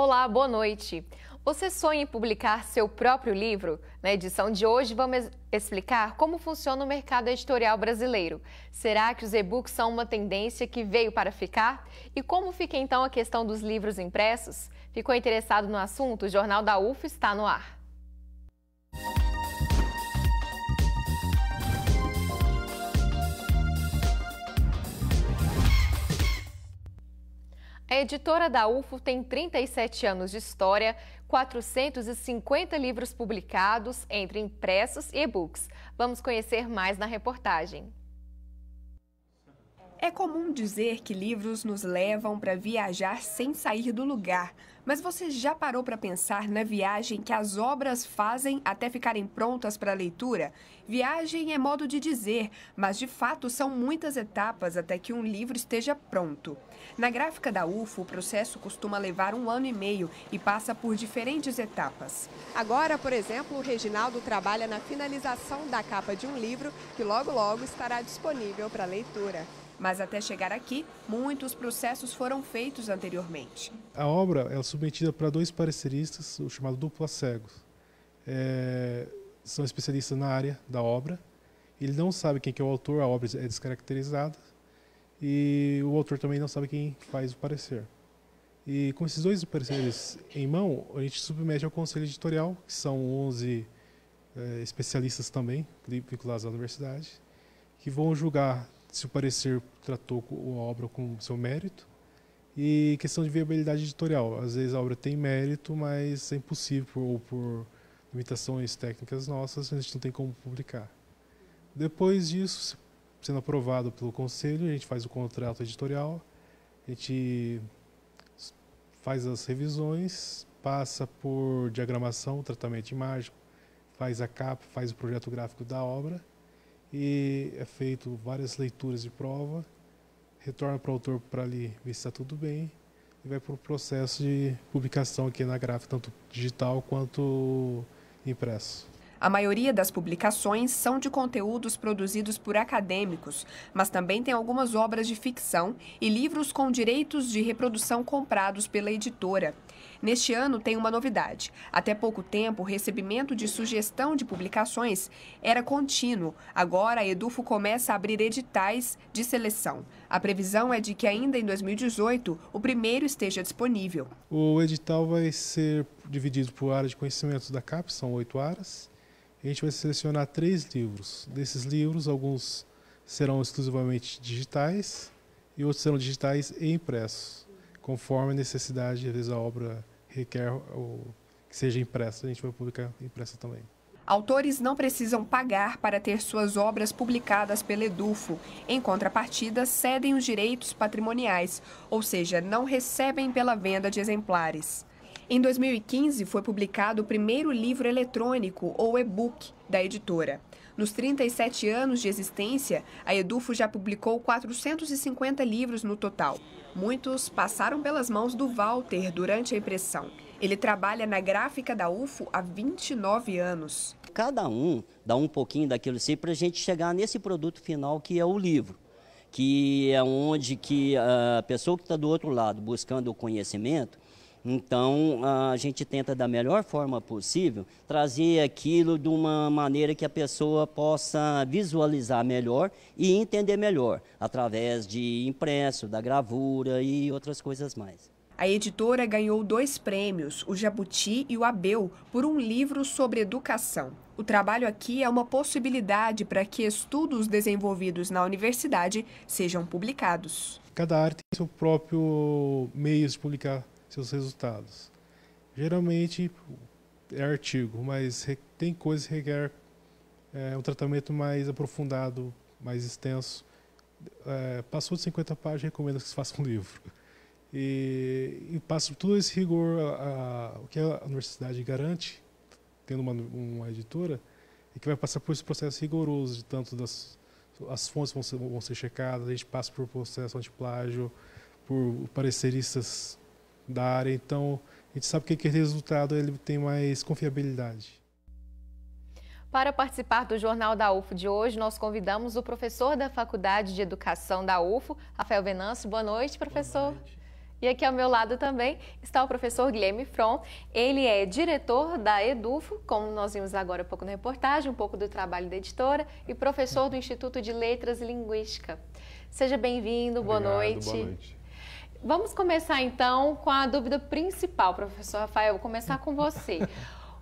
Olá, boa noite. Você sonha em publicar seu próprio livro? Na edição de hoje, vamos explicar como funciona o mercado editorial brasileiro. Será que os e-books são uma tendência que veio para ficar? E como fica então a questão dos livros impressos? Ficou interessado no assunto? O Jornal da UF está no ar. A editora da UFO tem 37 anos de história, 450 livros publicados, entre impressos e e-books. Vamos conhecer mais na reportagem. É comum dizer que livros nos levam para viajar sem sair do lugar, mas você já parou para pensar na viagem que as obras fazem até ficarem prontas para leitura? Viagem é modo de dizer, mas de fato são muitas etapas até que um livro esteja pronto. Na gráfica da UFO, o processo costuma levar um ano e meio e passa por diferentes etapas. Agora, por exemplo, o Reginaldo trabalha na finalização da capa de um livro que logo logo estará disponível para leitura. Mas até chegar aqui, muitos processos foram feitos anteriormente. A obra é submetida para dois pareceristas, o chamado duplo a cego. É, são especialistas na área da obra. Ele não sabe quem que é o autor, a obra é descaracterizada. E o autor também não sabe quem faz o parecer. E com esses dois pareceres em mão, a gente submete ao conselho editorial, que são 11 é, especialistas também, vinculados à universidade, que vão julgar se o parecer tratou a obra com seu mérito. E questão de viabilidade editorial. Às vezes a obra tem mérito, mas é impossível, ou por limitações técnicas nossas, a gente não tem como publicar. Depois disso, sendo aprovado pelo conselho, a gente faz o contrato editorial, a gente faz as revisões, passa por diagramação, tratamento imagem, faz a capa, faz o projeto gráfico da obra e é feito várias leituras de prova, retorna para o autor para ali ver se está tudo bem e vai para o processo de publicação aqui na gráfica, tanto digital quanto impresso. A maioria das publicações são de conteúdos produzidos por acadêmicos, mas também tem algumas obras de ficção e livros com direitos de reprodução comprados pela editora. Neste ano tem uma novidade. Até pouco tempo, o recebimento de sugestão de publicações era contínuo. Agora, a Edufo começa a abrir editais de seleção. A previsão é de que ainda em 2018 o primeiro esteja disponível. O edital vai ser dividido por área de conhecimentos da CAP, são oito áreas a gente vai selecionar três livros. Desses livros, alguns serão exclusivamente digitais e outros serão digitais e impressos, conforme a necessidade, às vezes a obra requer ou que seja impressa, a gente vai publicar impressa também. Autores não precisam pagar para ter suas obras publicadas pelo Edufo. Em contrapartida, cedem os direitos patrimoniais, ou seja, não recebem pela venda de exemplares. Em 2015, foi publicado o primeiro livro eletrônico, ou e-book, da editora. Nos 37 anos de existência, a Edufo já publicou 450 livros no total. Muitos passaram pelas mãos do Walter durante a impressão. Ele trabalha na gráfica da UFO há 29 anos. Cada um dá um pouquinho daquilo assim para a gente chegar nesse produto final que é o livro que é onde que a pessoa que está do outro lado buscando o conhecimento, então, a gente tenta da melhor forma possível trazer aquilo de uma maneira que a pessoa possa visualizar melhor e entender melhor, através de impresso, da gravura e outras coisas mais. A editora ganhou dois prêmios, o Jabuti e o Abel, por um livro sobre educação. O trabalho aqui é uma possibilidade para que estudos desenvolvidos na universidade sejam publicados. Cada arte tem seu próprio meio de publicar seus resultados. Geralmente é artigo, mas tem coisas que requer é, um tratamento mais aprofundado, mais extenso. É, passou de 50 páginas, recomendo que se faça um livro. E, e passa todo esse rigor, o que a universidade garante, tendo uma, uma editora, é que vai passar por esse processo rigoroso, de tanto das as fontes vão ser, vão ser checadas, a gente passa por processo antiplágio, por pareceristas da área, então a gente sabe que aquele resultado ele tem mais confiabilidade. Para participar do Jornal da UFO de hoje, nós convidamos o professor da Faculdade de Educação da UFO, Rafael Venâncio. Boa noite, professor. Boa noite. E aqui ao meu lado também está o professor Guilherme Fron. Ele é diretor da Edufo, como nós vimos agora um pouco na reportagem, um pouco do trabalho da editora, e professor do Instituto de Letras e Linguística. Seja bem-vindo, boa noite. Boa noite. Vamos começar então com a dúvida principal, professor Rafael. Vou começar com você.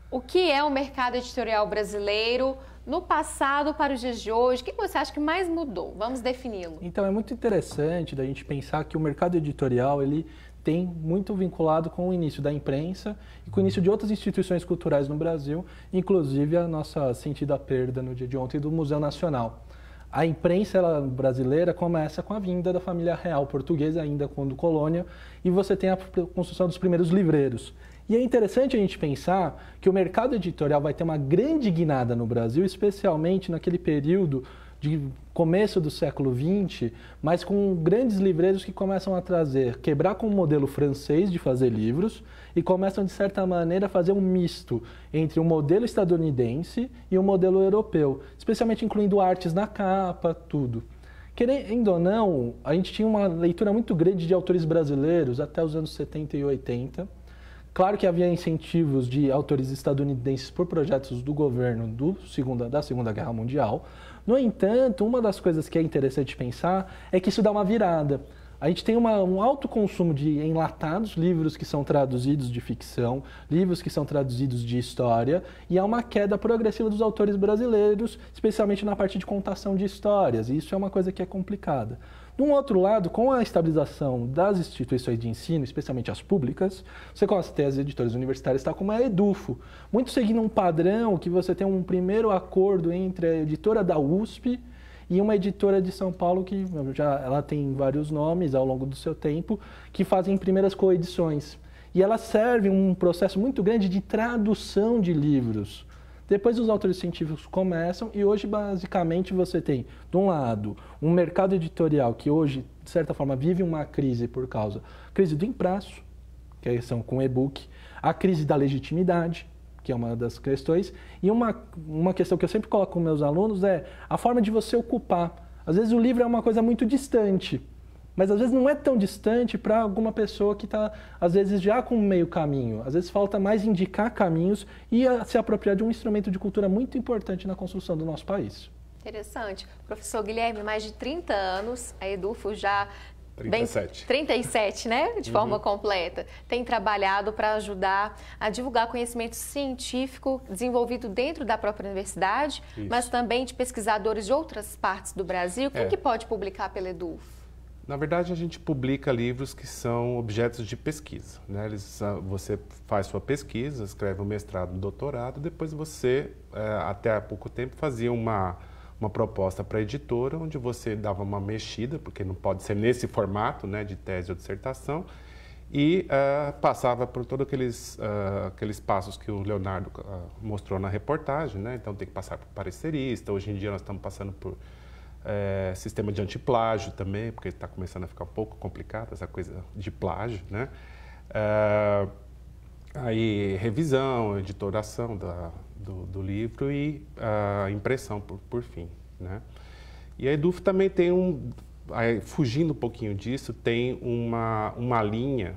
O que é o mercado editorial brasileiro no passado para os dias de hoje? O que você acha que mais mudou? Vamos defini-lo. Então é muito interessante da gente pensar que o mercado editorial ele tem muito vinculado com o início da imprensa e com o início de outras instituições culturais no Brasil, inclusive a nossa sentida perda no dia de ontem do Museu Nacional a imprensa brasileira começa com a vinda da família real portuguesa, ainda quando colônia, e você tem a construção dos primeiros livreiros. E é interessante a gente pensar que o mercado editorial vai ter uma grande guinada no Brasil, especialmente naquele período de começo do século XX, mas com grandes livreiros que começam a trazer, quebrar com o modelo francês de fazer livros e começam, de certa maneira, a fazer um misto entre o um modelo estadunidense e o um modelo europeu, especialmente incluindo artes na capa, tudo. Querendo ou não, a gente tinha uma leitura muito grande de autores brasileiros até os anos 70 e 80. Claro que havia incentivos de autores estadunidenses por projetos do governo do segunda, da Segunda Guerra Mundial, no entanto, uma das coisas que é interessante pensar é que isso dá uma virada. A gente tem uma, um alto consumo de enlatados, livros que são traduzidos de ficção, livros que são traduzidos de história, e há uma queda progressiva dos autores brasileiros, especialmente na parte de contação de histórias, e isso é uma coisa que é complicada. De um outro lado, com a estabilização das instituições de ensino, especialmente as públicas, você ter as editoras universitárias está como a Edufo, muito seguindo um padrão que você tem um primeiro acordo entre a editora da USP e uma editora de São Paulo que já ela tem vários nomes ao longo do seu tempo, que fazem primeiras coedições. E ela serve um processo muito grande de tradução de livros. Depois os autores científicos começam e hoje basicamente você tem, de um lado, um mercado editorial que hoje, de certa forma, vive uma crise por causa crise do impresso, que são com e-book, a crise da legitimidade, que é uma das questões, e uma, uma questão que eu sempre coloco com meus alunos é a forma de você ocupar. Às vezes o livro é uma coisa muito distante, mas às vezes não é tão distante para alguma pessoa que está, às vezes, já com meio caminho. Às vezes falta mais indicar caminhos e se apropriar de um instrumento de cultura muito importante na construção do nosso país. Interessante. Professor Guilherme, mais de 30 anos, a Edufo já 37. Bem, 37, né? De forma uhum. completa. Tem trabalhado para ajudar a divulgar conhecimento científico desenvolvido dentro da própria universidade, Isso. mas também de pesquisadores de outras partes do Brasil. Quem é. que pode publicar pela Edufo? Na verdade, a gente publica livros que são objetos de pesquisa. Né? Eles, ah, você faz sua pesquisa, escreve um mestrado, um doutorado, depois você, eh, até há pouco tempo, fazia uma, uma proposta para a editora, onde você dava uma mexida, porque não pode ser nesse formato né, de tese ou dissertação, e uh, passava por todos aqueles, uh, aqueles passos que o Leonardo uh, mostrou na reportagem. Né? Então, tem que passar por parecerista, hoje em dia nós estamos passando por é, sistema de antiplágio também, porque está começando a ficar um pouco complicado essa coisa de plágio, né? É, aí revisão, editoração da, do, do, livro e a impressão por, por fim, né? E a Eduf também tem um, aí, fugindo um pouquinho disso, tem uma, uma linha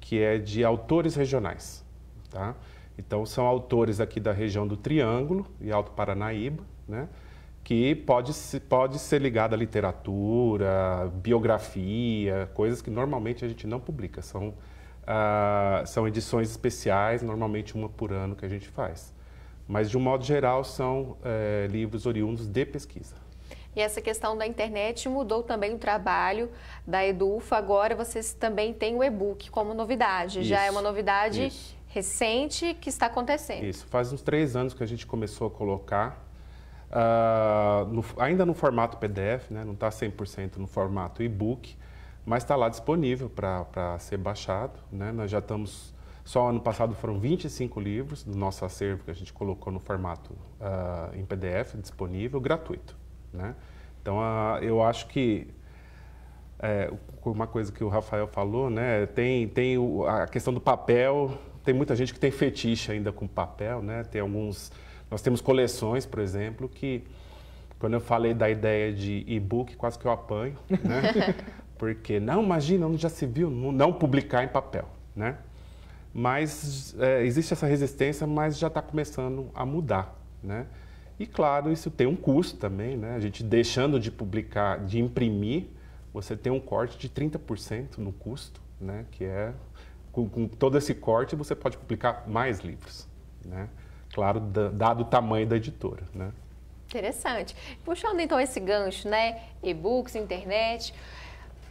que é de autores regionais, tá? Então são autores aqui da região do Triângulo e Alto Paranaíba, né? que pode, pode ser ligada à literatura, biografia, coisas que normalmente a gente não publica. São, ah, são edições especiais, normalmente uma por ano que a gente faz. Mas, de um modo geral, são eh, livros oriundos de pesquisa. E essa questão da internet mudou também o trabalho da Edufa. Agora vocês também têm o e-book como novidade. Isso, Já é uma novidade isso. recente que está acontecendo. Isso, faz uns três anos que a gente começou a colocar uh, no, ainda no formato PDF, né? não está 100% no formato e-book, mas está lá disponível para ser baixado. Né? Nós já estamos, só ano passado foram 25 livros do nosso acervo que a gente colocou no formato uh, em PDF, disponível, gratuito. Né? Então, uh, eu acho que é, uma coisa que o Rafael falou, né? Tem, tem o, a questão do papel. Tem muita gente que tem fetiche ainda com papel, né? Tem alguns nós temos coleções, por exemplo, que quando eu falei da ideia de e-book, quase que eu apanho, né? Porque, não, imagina, já se viu não, publicar em papel, né? Mas é, existe essa resistência, mas já está começando a mudar, né? E, claro, isso tem um custo também, né? A gente deixando de publicar, de imprimir, você tem um corte de 30% no custo, né? Que é, com, com todo esse corte, você pode publicar mais livros, né? claro, dado o tamanho da editora. Né? Interessante. Puxando então esse gancho, né? E-books, internet.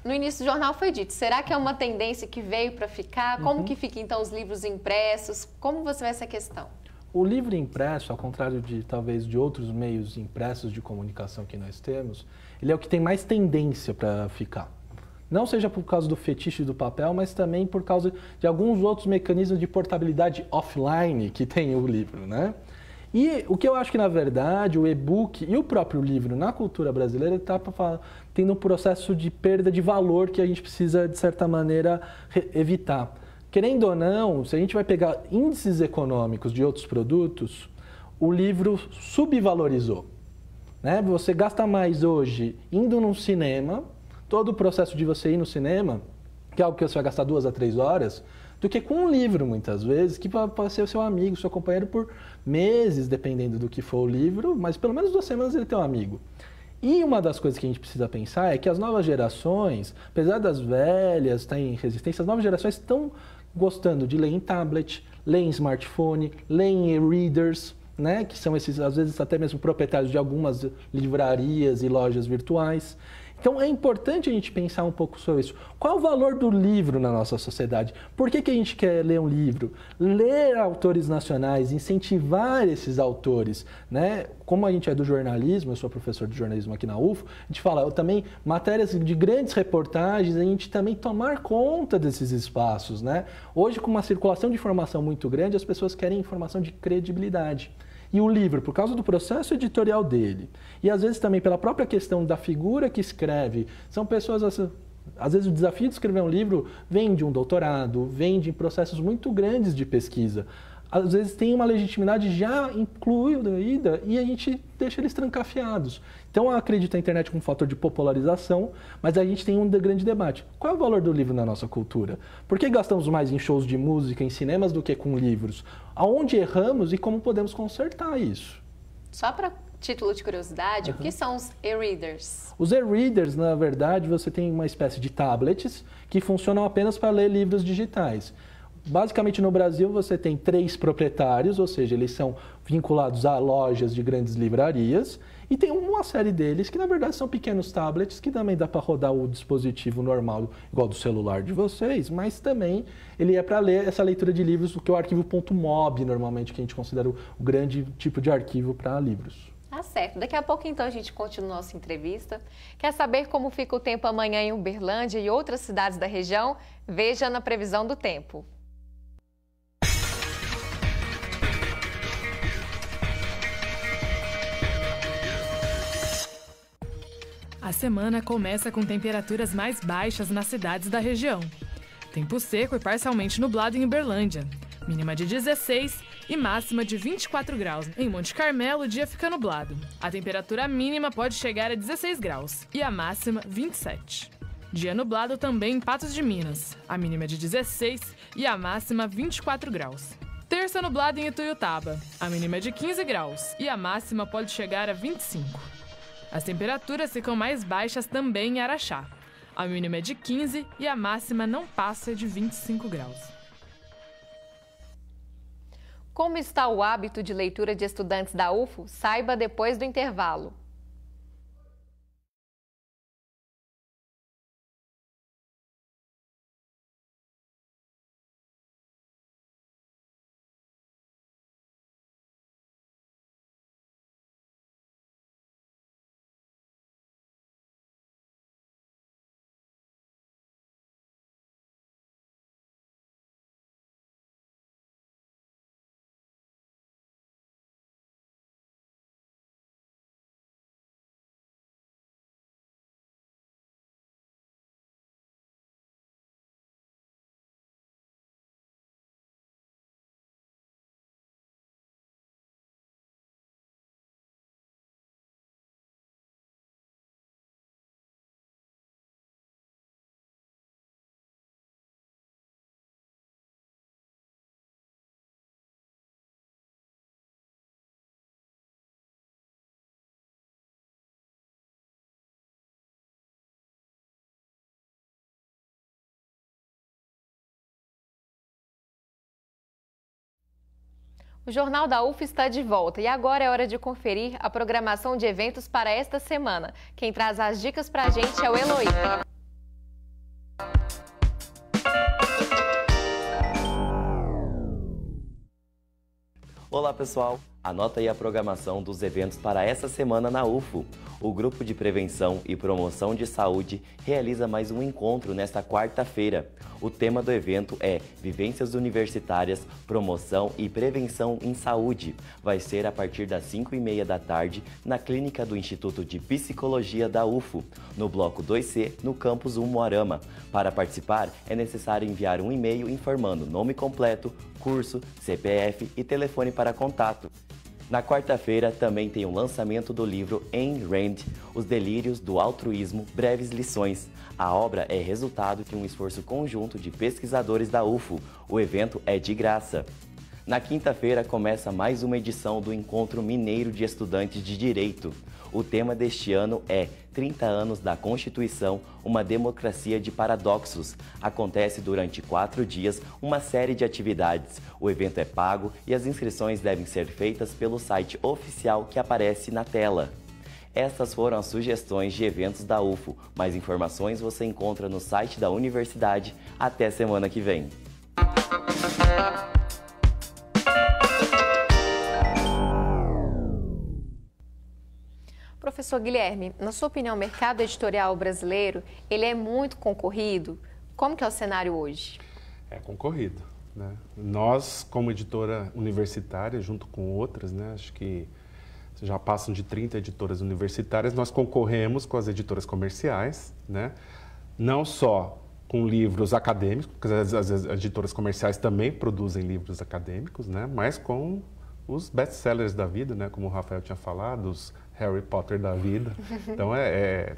No início do jornal foi dito, será que é uma tendência que veio para ficar? Como uhum. que fica então os livros impressos? Como você vê essa questão? O livro impresso, ao contrário de talvez de outros meios impressos de comunicação que nós temos, ele é o que tem mais tendência para ficar. Não seja por causa do fetiche do papel, mas também por causa de alguns outros mecanismos de portabilidade offline que tem o livro, né? E o que eu acho que, na verdade, o e-book e o próprio livro na cultura brasileira está tendo um processo de perda de valor que a gente precisa, de certa maneira, evitar. Querendo ou não, se a gente vai pegar índices econômicos de outros produtos, o livro subvalorizou. Né? Você gasta mais hoje indo num cinema todo o processo de você ir no cinema, que é algo que você vai gastar duas a três horas, do que com um livro, muitas vezes, que pode ser o seu amigo, seu companheiro por meses, dependendo do que for o livro, mas pelo menos duas semanas ele tem um amigo. E uma das coisas que a gente precisa pensar é que as novas gerações, apesar das velhas estarem resistência, as novas gerações estão gostando de ler em tablet, ler em smartphone, ler em e-readers, né? que são esses, às vezes, até mesmo proprietários de algumas livrarias e lojas virtuais. Então é importante a gente pensar um pouco sobre isso. Qual o valor do livro na nossa sociedade? Por que, que a gente quer ler um livro? Ler autores nacionais, incentivar esses autores. Né? Como a gente é do jornalismo, eu sou professor de jornalismo aqui na UFO, a gente fala eu também matérias de grandes reportagens, a gente também tomar conta desses espaços. Né? Hoje, com uma circulação de informação muito grande, as pessoas querem informação de credibilidade. E o livro, por causa do processo editorial dele, e às vezes também pela própria questão da figura que escreve, são pessoas assim, às vezes o desafio de escrever um livro vem de um doutorado, vem de processos muito grandes de pesquisa às vezes tem uma legitimidade já incluída e a gente deixa eles trancafiados. Então, eu acredito a internet como um fator de popularização, mas a gente tem um grande debate. Qual é o valor do livro na nossa cultura? Por que gastamos mais em shows de música, em cinemas, do que com livros? Aonde erramos e como podemos consertar isso? Só para título de curiosidade, uhum. o que são os e-readers? Os e-readers, na verdade, você tem uma espécie de tablets que funcionam apenas para ler livros digitais. Basicamente, no Brasil, você tem três proprietários, ou seja, eles são vinculados a lojas de grandes livrarias, e tem uma série deles que, na verdade, são pequenos tablets que também dá para rodar o dispositivo normal, igual do celular de vocês, mas também ele é para ler essa leitura de livros, o que é o arquivo.mob, normalmente, que a gente considera o grande tipo de arquivo para livros. Tá certo. Daqui a pouco, então, a gente continua nossa entrevista. Quer saber como fica o tempo amanhã em Uberlândia e outras cidades da região? Veja na previsão do tempo. A semana começa com temperaturas mais baixas nas cidades da região. Tempo seco e parcialmente nublado em Uberlândia. Mínima de 16 e máxima de 24 graus. Em Monte Carmelo, o dia fica nublado. A temperatura mínima pode chegar a 16 graus e a máxima 27. Dia nublado também em Patos de Minas. A mínima de 16 e a máxima 24 graus. Terça nublado em Ituiutaba. A mínima é de 15 graus e a máxima pode chegar a 25. As temperaturas ficam mais baixas também em Araxá. A mínima é de 15 e a máxima não passa de 25 graus. Como está o hábito de leitura de estudantes da UFO? Saiba depois do intervalo. O Jornal da UF está de volta e agora é hora de conferir a programação de eventos para esta semana. Quem traz as dicas para a gente é o Eloy. Olá, pessoal. Anota aí a programação dos eventos para essa semana na UFO. O Grupo de Prevenção e Promoção de Saúde realiza mais um encontro nesta quarta-feira. O tema do evento é Vivências Universitárias, Promoção e Prevenção em Saúde. Vai ser a partir das 5 e meia da tarde na clínica do Instituto de Psicologia da UFO, no Bloco 2C, no campus Umuarama. Para participar, é necessário enviar um e-mail informando nome completo, curso, CPF e telefone para contato. Na quarta-feira também tem o lançamento do livro Ayn Rand, Os Delírios do Altruísmo, Breves Lições. A obra é resultado de um esforço conjunto de pesquisadores da UFO. O evento é de graça. Na quinta-feira começa mais uma edição do Encontro Mineiro de Estudantes de Direito. O tema deste ano é 30 anos da Constituição, uma democracia de paradoxos. Acontece durante quatro dias uma série de atividades. O evento é pago e as inscrições devem ser feitas pelo site oficial que aparece na tela. Estas foram as sugestões de eventos da UFO. Mais informações você encontra no site da universidade. Até semana que vem. Professor Guilherme, na sua opinião, o mercado editorial brasileiro, ele é muito concorrido? Como que é o cenário hoje? É concorrido. Né? Nós, como editora universitária, junto com outras, né, acho que já passam de 30 editoras universitárias, nós concorremos com as editoras comerciais, né? não só com livros acadêmicos, porque as, as, as editoras comerciais também produzem livros acadêmicos, né? mas com os best-sellers da vida, né? como o Rafael tinha falado, os Harry Potter da vida. Então é. é...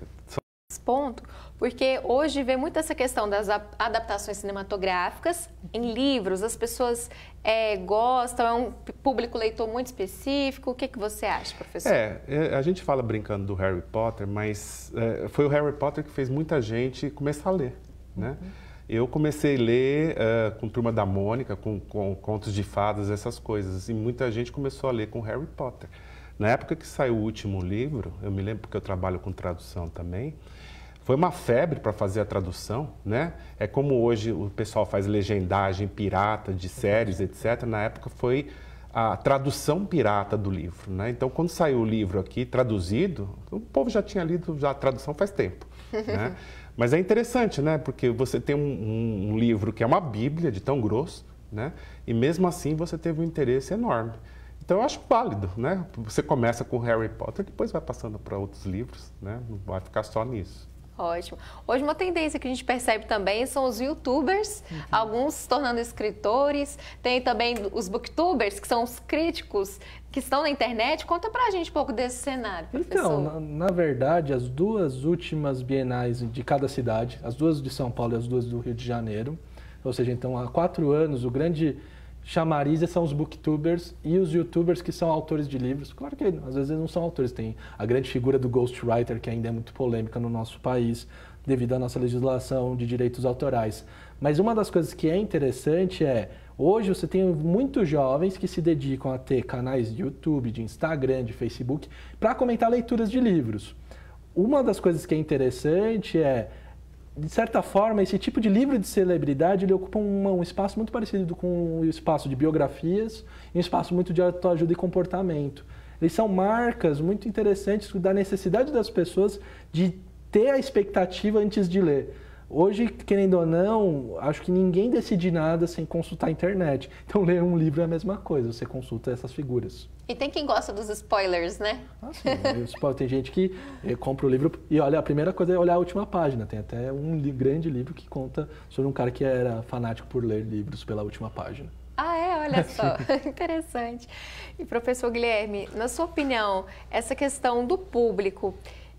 Ponto, porque hoje vê muito essa questão das adaptações cinematográficas em livros, as pessoas é, gostam, é um público leitor muito específico. O que, é que você acha, professor? É, é, a gente fala brincando do Harry Potter, mas é, foi o Harry Potter que fez muita gente começar a ler, né? Uhum. Eu comecei a ler uh, com Turma da Mônica, com, com, contos de fadas, essas coisas. E muita gente começou a ler com Harry Potter. Na época que saiu o último livro, eu me lembro porque eu trabalho com tradução também, foi uma febre para fazer a tradução, né? É como hoje o pessoal faz legendagem pirata de séries, etc. Na época foi a tradução pirata do livro, né? Então, quando saiu o livro aqui traduzido, o povo já tinha lido já a tradução faz tempo, né? Mas é interessante, né? Porque você tem um, um livro que é uma bíblia de tão grosso, né? E mesmo assim você teve um interesse enorme. Então eu acho válido, né? Você começa com Harry Potter, depois vai passando para outros livros, né? Não vai ficar só nisso. Ótimo. Hoje uma tendência que a gente percebe também são os youtubers, uhum. alguns se tornando escritores, tem também os booktubers, que são os críticos que estão na internet. Conta pra gente um pouco desse cenário, professor. Então, na, na verdade, as duas últimas bienais de cada cidade, as duas de São Paulo e as duas do Rio de Janeiro, ou seja, então há quatro anos o grande chamariza são os booktubers e os youtubers que são autores de livros. Claro que às vezes não são autores, tem a grande figura do ghostwriter que ainda é muito polêmica no nosso país devido à nossa legislação de direitos autorais. Mas uma das coisas que é interessante é hoje você tem muitos jovens que se dedicam a ter canais de YouTube, de Instagram, de Facebook para comentar leituras de livros. Uma das coisas que é interessante é de certa forma, esse tipo de livro de celebridade ele ocupa um, um espaço muito parecido com o um espaço de biografias e um espaço muito de autoajuda e comportamento. Eles são marcas muito interessantes da necessidade das pessoas de ter a expectativa antes de ler. Hoje, querendo ou não, acho que ninguém decide nada sem consultar a internet. Então, ler um livro é a mesma coisa, você consulta essas figuras. E tem quem gosta dos spoilers, né? Ah, sim. tem gente que eh, compra o livro e olha, a primeira coisa é olhar a última página. Tem até um grande livro que conta sobre um cara que era fanático por ler livros pela última página. Ah, é? Olha só, interessante. E professor Guilherme, na sua opinião, essa questão do público,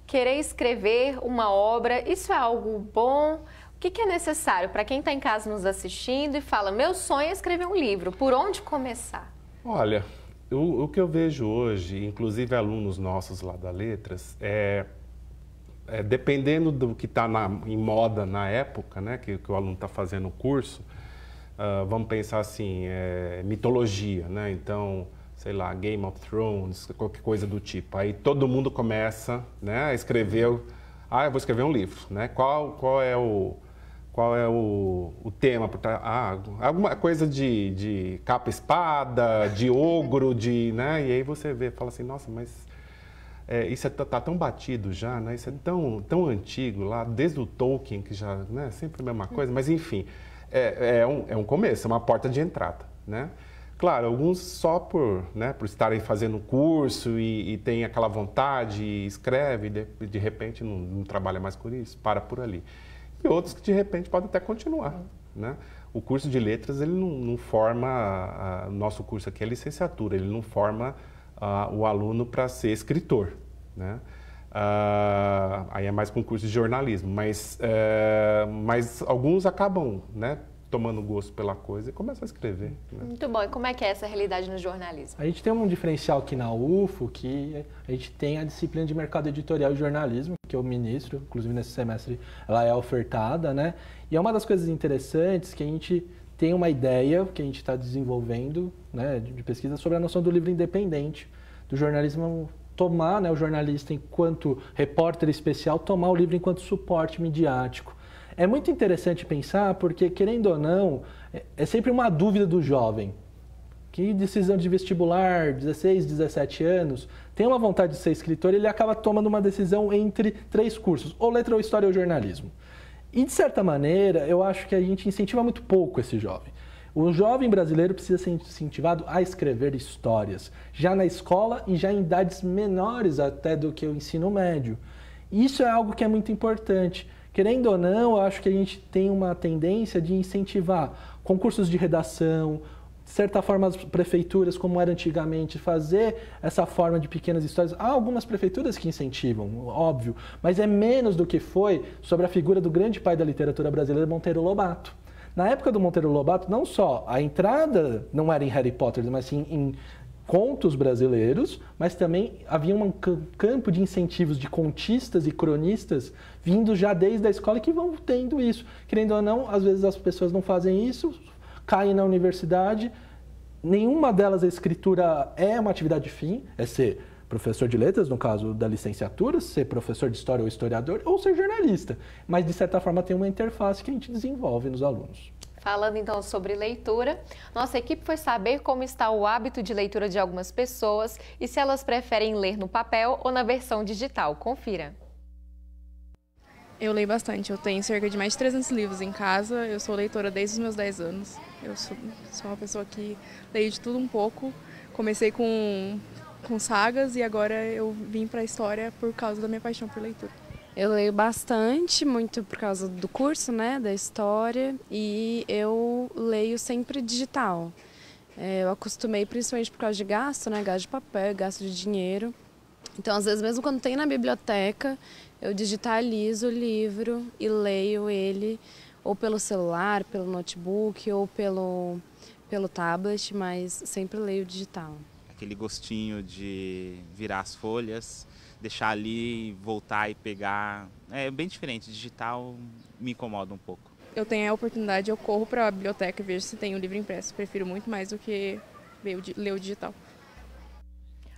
querer escrever uma obra, isso é algo bom? O que, que é necessário para quem está em casa nos assistindo e fala: meu sonho é escrever um livro, por onde começar? Olha, o, o que eu vejo hoje, inclusive alunos nossos lá da Letras, é, é dependendo do que está em moda na época, né, que, que o aluno está fazendo o curso, uh, vamos pensar assim: é, mitologia, né? Então sei lá, Game of Thrones, qualquer coisa do tipo. Aí todo mundo começa né, a escrever, ah, eu vou escrever um livro, né? Qual, qual é o qual é o, o tema? Ah, alguma coisa de, de capa-espada, de ogro, de, né? E aí você vê, fala assim, nossa, mas é, isso está é, tá tão batido já, né? Isso é tão, tão antigo lá, desde o Tolkien, que já, né? Sempre a mesma hum. coisa, mas enfim, é, é um, é um começo, é uma porta de entrada, né? Claro, alguns só por, né, por estarem fazendo curso e, e tem aquela vontade, e escreve, de, de repente não, não, trabalha mais por isso, para por ali. E outros que de repente podem até continuar. Né? O curso de letras, ele não, não forma, o ah, ah, nosso curso aqui é licenciatura, ele não forma a, ah, o aluno para ser escritor. Né? Uh, aí é mais concurso de jornalismo, mas, uh, mas alguns acabam né, tomando gosto pela coisa e começa a escrever. Né? Muito bom. E como é que é essa realidade no jornalismo? A gente tem um diferencial aqui na UFO, que a gente tem a disciplina de mercado editorial e jornalismo, que eu ministro, inclusive nesse semestre ela é ofertada, né? E é uma das coisas interessantes que a gente tem uma ideia que a gente está desenvolvendo, né, de pesquisa sobre a noção do livro independente, do jornalismo tomar, né, o jornalista enquanto repórter especial, tomar o livro enquanto suporte midiático é muito interessante pensar, porque querendo ou não, é, é sempre uma dúvida do jovem que decisão de vestibular, 16, 17 anos, tem uma vontade de ser escritor, ele acaba tomando uma decisão entre três cursos, ou letra, ou história, ou jornalismo. E, de certa maneira, eu acho que a gente incentiva muito pouco esse jovem. O jovem brasileiro precisa ser incentivado a escrever histórias, já na escola e já em idades menores até do que o ensino médio. Isso é algo que é muito importante querendo ou não, eu acho que a gente tem uma tendência de incentivar concursos de redação, de certa forma as prefeituras, como era antigamente, fazer essa forma de pequenas histórias. Há algumas prefeituras que incentivam, óbvio, mas é menos do que foi sobre a figura do grande pai da literatura brasileira, Monteiro Lobato. Na época do Monteiro Lobato, não só a entrada não era em Harry Potter, mas sim em contos brasileiros, mas também havia um campo de incentivos de contistas e cronistas vindo já desde a escola que vão tendo isso. Querendo ou não, às vezes as pessoas não fazem isso, caem na universidade, nenhuma delas a escritura é uma atividade fim, é ser professor de letras, no caso da licenciatura, ser professor de história ou historiador, ou ser jornalista. Mas, de certa forma, tem uma interface que a gente desenvolve nos alunos. Falando então sobre leitura, nossa equipe foi saber como está o hábito de leitura de algumas pessoas e se elas preferem ler no papel ou na versão digital. Confira. Eu leio bastante, eu tenho cerca de mais de 300 livros em casa, eu sou leitora desde os meus 10 anos. Eu sou, sou uma pessoa que leio de tudo um pouco. Comecei com, com sagas e agora eu vim para a história por causa da minha paixão por leitura. Eu leio bastante, muito por causa do curso, né, da história, e eu leio sempre digital. É, eu acostumei principalmente por causa de gasto, né, gasto de papel, gasto de dinheiro. Então, às vezes, mesmo quando tem na biblioteca, eu digitalizo o livro e leio ele ou pelo celular, pelo notebook ou pelo, pelo tablet, mas sempre leio digital. Aquele gostinho de virar as folhas deixar ali, voltar e pegar. É bem diferente. Digital me incomoda um pouco. Eu tenho a oportunidade, eu corro para a biblioteca e vejo se tem o um livro impresso. Prefiro muito mais do que ler o digital.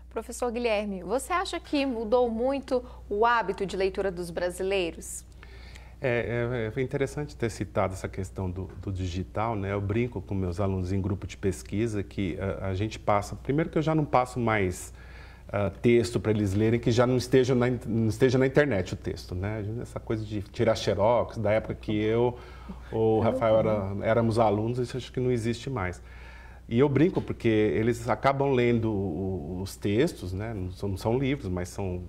Professor Guilherme, você acha que mudou muito o hábito de leitura dos brasileiros? É, é, é interessante ter citado essa questão do, do, digital, né? Eu brinco com meus alunos em grupo de pesquisa que a, a gente passa. Primeiro que eu já não passo mais uh, texto para eles lerem que já não esteja, na, não esteja na internet o texto, né? Essa coisa de tirar xerox, da época que eu ou o Rafael era, éramos alunos, isso acho que não existe mais. E eu brinco porque eles acabam lendo os textos, né? não, são, não são livros, mas são uh,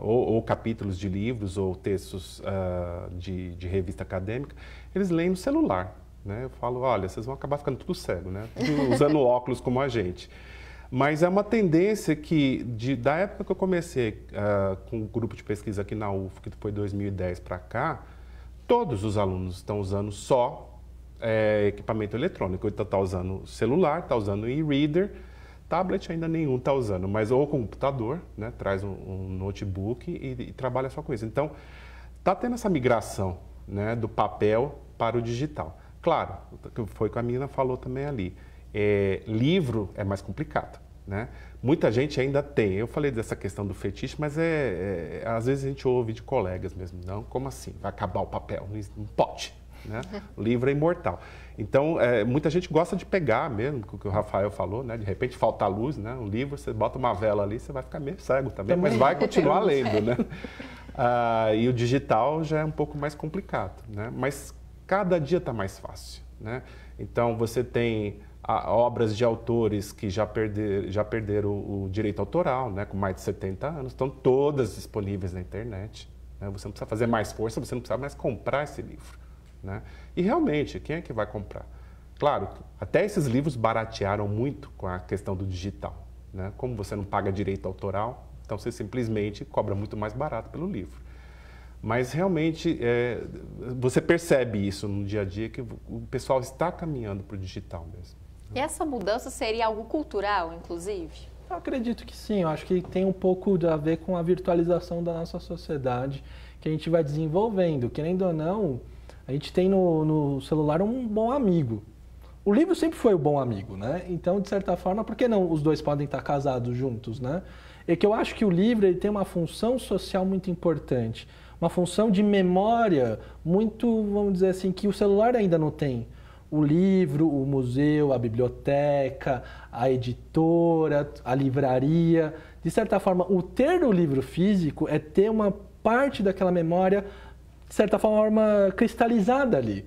ou, ou, capítulos de livros ou textos uh, de, de, revista acadêmica, eles leem no celular. Né? Eu falo, olha, vocês vão acabar ficando tudo cego, né? usando óculos como a gente. Mas é uma tendência que, de, da época que eu comecei uh, com o um grupo de pesquisa aqui na UF, que foi 2010 para cá, todos os alunos estão usando só é, equipamento eletrônico. Então, está usando celular, está usando e-reader, tablet ainda nenhum está usando, mas ou computador, né, traz um, um notebook e, e, trabalha só com isso. Então, está tendo essa migração né, do papel para o digital. Claro, foi o que a menina falou também ali é, livro é mais complicado, né? Muita gente ainda tem. Eu falei dessa questão do fetiche, mas é, é às vezes a gente ouve de colegas mesmo, não? Como assim? Vai acabar o papel? Não pode. Né? O livro é imortal. Então, é, muita gente gosta de pegar mesmo, o que o Rafael falou, né? De repente falta luz, né? Um livro, você bota uma vela ali, você vai ficar meio cego também, mas vai continuar lendo, né? Ah, e o digital já é um pouco mais complicado, né? Mas cada dia está mais fácil, né? Então, você tem obras de autores que já, perder, já perderam o, o direito autoral, né, com mais de 70 anos, estão todas disponíveis na internet. Né? Você não precisa fazer mais força, você não precisa mais comprar esse livro. Né? E realmente, quem é que vai comprar? Claro, até esses livros baratearam muito com a questão do digital. Né? Como você não paga direito autoral, então você simplesmente cobra muito mais barato pelo livro. Mas realmente é, você percebe isso no dia a dia que o pessoal está caminhando para o digital mesmo. E essa mudança seria algo cultural, inclusive? Eu acredito que sim, eu acho que tem um pouco a ver com a virtualização da nossa sociedade, que a gente vai desenvolvendo. Querendo ou não, a gente tem no, no celular um bom amigo. O livro sempre foi o bom amigo, né? Então, de certa forma, por que não os dois podem estar casados juntos, né? É que eu acho que o livro ele tem uma função social muito importante, uma função de memória muito, vamos dizer assim, que o celular ainda não tem o livro, o museu, a biblioteca, a editora, a livraria. De certa forma, o ter o livro físico é ter uma parte daquela memória, de certa forma, cristalizada ali.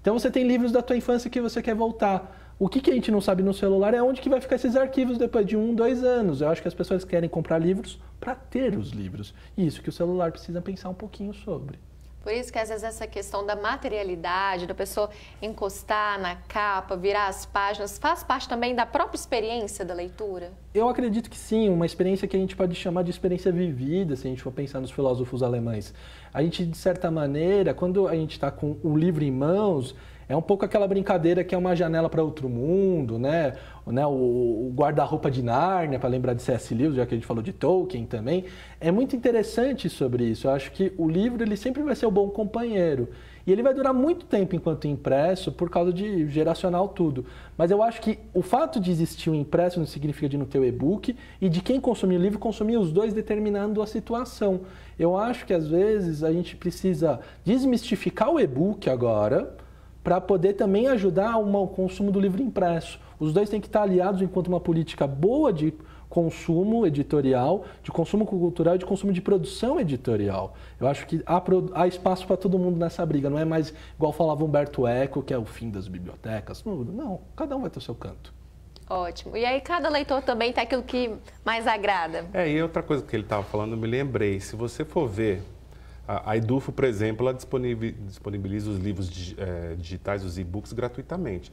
Então você tem livros da tua infância que você quer voltar. O que, que a gente não sabe no celular é onde que vai ficar esses arquivos depois de um, dois anos. Eu acho que as pessoas querem comprar livros para ter os livros. E isso que o celular precisa pensar um pouquinho sobre. Por isso que às vezes essa questão da materialidade, da pessoa encostar na capa, virar as páginas, faz parte também da própria experiência da leitura? Eu acredito que sim, uma experiência que a gente pode chamar de experiência vivida, se a gente for pensar nos filósofos alemães. A gente, de certa maneira, quando a gente está com o livro em mãos, é um pouco aquela brincadeira que é uma janela para outro mundo, né? Né, o, guarda-roupa de Nárnia, para lembrar de C.S. Lewis, já que a gente falou de Tolkien também. É muito interessante sobre isso. Eu acho que o livro ele sempre vai ser o bom companheiro. E ele vai durar muito tempo enquanto impresso, por causa de geracional tudo. Mas eu acho que o fato de existir o um impresso não significa de não ter o e-book e de quem consumir o livro consumir os dois determinando a situação. Eu acho que às vezes a gente precisa desmistificar o e-book agora para poder também ajudar ao consumo do livro impresso. Os dois têm que estar aliados enquanto uma política boa de consumo editorial, de consumo cultural e de consumo de produção editorial. Eu acho que há, há espaço para todo mundo nessa briga. Não é mais igual falava Humberto Eco, que é o fim das bibliotecas. Não, não cada um vai ter o seu canto. Ótimo. E aí cada leitor também tem aquilo que mais agrada. É, e outra coisa que ele estava falando, eu me lembrei. Se você for ver a, Edufo, por exemplo, ela disponibiliza os livros é, digitais, os e-books, gratuitamente.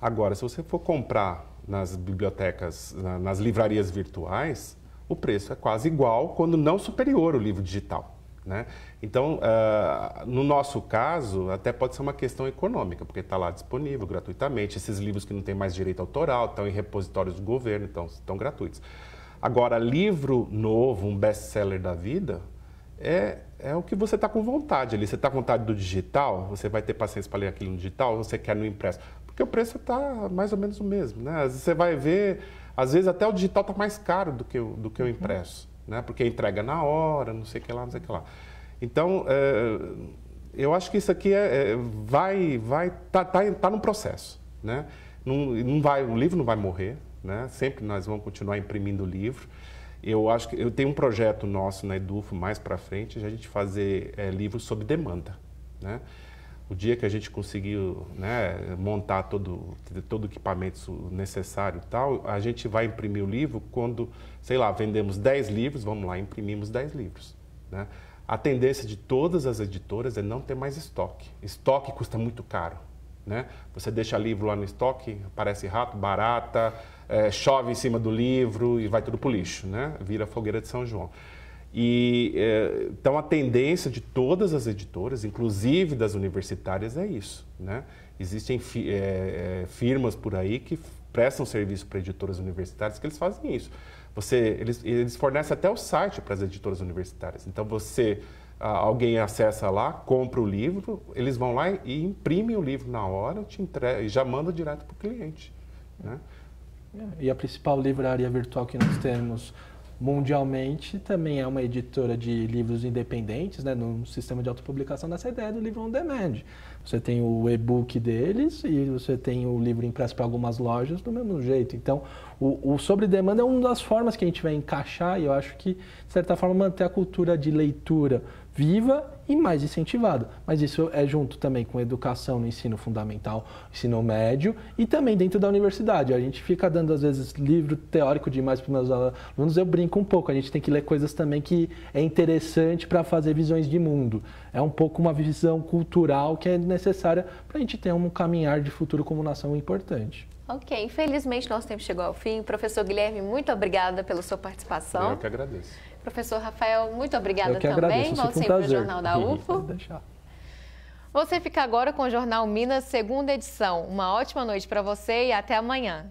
Agora, se você for comprar nas bibliotecas, nas livrarias virtuais, o preço é quase igual, quando não superior, o livro digital. Né? Então, uh, no nosso caso, até pode ser uma questão econômica, porque está lá disponível gratuitamente. Esses livros que não têm mais direito autoral estão em repositórios do governo, então estão gratuitos. Agora, livro novo, um best-seller da vida, é, é o que você está com vontade ali. Você está com vontade do digital, você vai ter paciência para ler aquilo no digital, você quer no impresso. Porque o preço está mais ou menos o mesmo. Né? Vezes, você vai ver, às vezes até o digital está mais caro do que o, do que o uhum. impresso, né? porque entrega na hora, não sei o que lá, não sei o que lá. Então, é, eu acho que isso aqui é, é vai, vai, tá, tá, tá num processo, né? Não, não vai, o livro não vai morrer, né? Sempre nós vamos continuar imprimindo o livro. Eu acho que eu tenho um projeto nosso na Edufo mais para frente de a gente fazer é, livros sob demanda, né? O dia que a gente conseguiu né, montar todo todo o equipamento necessário e tal, a gente vai imprimir o livro quando, sei lá, vendemos 10 livros, vamos lá, imprimimos 10 livros, né? A tendência de todas as editoras é não ter mais estoque. Estoque custa muito caro, né? Você deixa livro lá no estoque, parece rato, barata, é, chove em cima do livro e vai tudo para o lixo, né? Vira fogueira de São João. E é, então a tendência de todas as editoras, inclusive das universitárias, é isso, né? Existem fi, é, é firmas por aí que prestam serviço para editoras universitárias que eles fazem isso. Você, eles, eles fornecem até o site para as editoras universitárias. Então você alguém acessa lá, compra o livro, eles vão lá e imprimem o livro na hora, te entrega, e já manda direto para o cliente. Né? E a principal livraria virtual que nós temos mundialmente também é uma editora de livros independentes, né, num sistema de autopublicação dessa ideia do livro on demand. Você tem o e-book deles e você tem o livro impresso para algumas lojas do mesmo jeito. Então, o, o sobre demanda é uma das formas que a gente vai encaixar e eu acho que, de certa forma, manter a cultura de leitura viva e mais incentivado. Mas isso é junto também com educação no ensino fundamental, ensino médio e também dentro da universidade. A gente fica dando, às vezes, livro teórico demais para os meus alunos, eu brinco um pouco. A gente tem que ler coisas também que é interessante para fazer visões de mundo. É um pouco uma visão cultural que é necessária para a gente ter um caminhar de futuro como nação importante. Ok, infelizmente nosso tempo chegou ao fim. Professor Guilherme, muito obrigada pela sua participação. Eu que agradeço. Professor Rafael, muito obrigada também. Agradeço, Volte sempre um ao Jornal da UFO. Você fica agora com o Jornal Minas, segunda edição. Uma ótima noite para você e até amanhã.